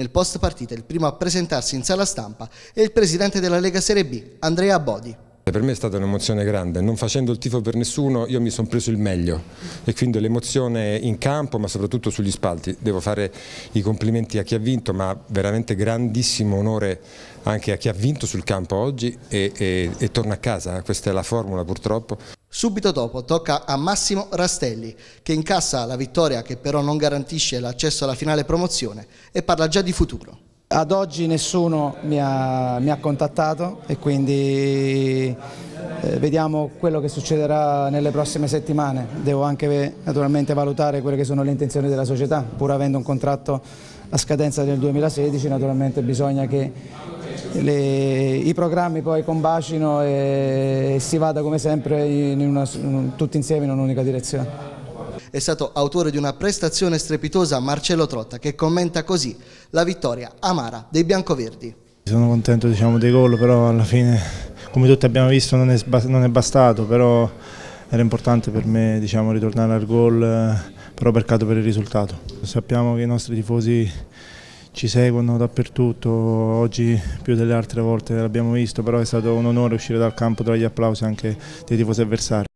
Nel post partita il primo a presentarsi in sala stampa è il presidente della Lega Serie B, Andrea Bodi. Per me è stata un'emozione grande, non facendo il tifo per nessuno io mi sono preso il meglio e quindi l'emozione in campo ma soprattutto sugli spalti. Devo fare i complimenti a chi ha vinto ma veramente grandissimo onore anche a chi ha vinto sul campo oggi e, e, e torna a casa, questa è la formula purtroppo. Subito dopo tocca a Massimo Rastelli, che incassa la vittoria che però non garantisce l'accesso alla finale promozione e parla già di futuro. Ad oggi nessuno mi ha, mi ha contattato e quindi eh, vediamo quello che succederà nelle prossime settimane. Devo anche naturalmente valutare quelle che sono le intenzioni della società, pur avendo un contratto a scadenza del 2016 naturalmente bisogna che le, i programmi poi combacino e, e si vada come sempre in una, in, tutti insieme in un'unica direzione. È stato autore di una prestazione strepitosa Marcello Trotta che commenta così la vittoria amara dei biancoverdi. Sono contento diciamo, dei gol però alla fine come tutti abbiamo visto non è, non è bastato però era importante per me diciamo, ritornare al gol eh, però peccato per il risultato. Sappiamo che i nostri tifosi ci seguono dappertutto, oggi più delle altre volte l'abbiamo visto, però è stato un onore uscire dal campo tra gli applausi anche dei tifosi avversari.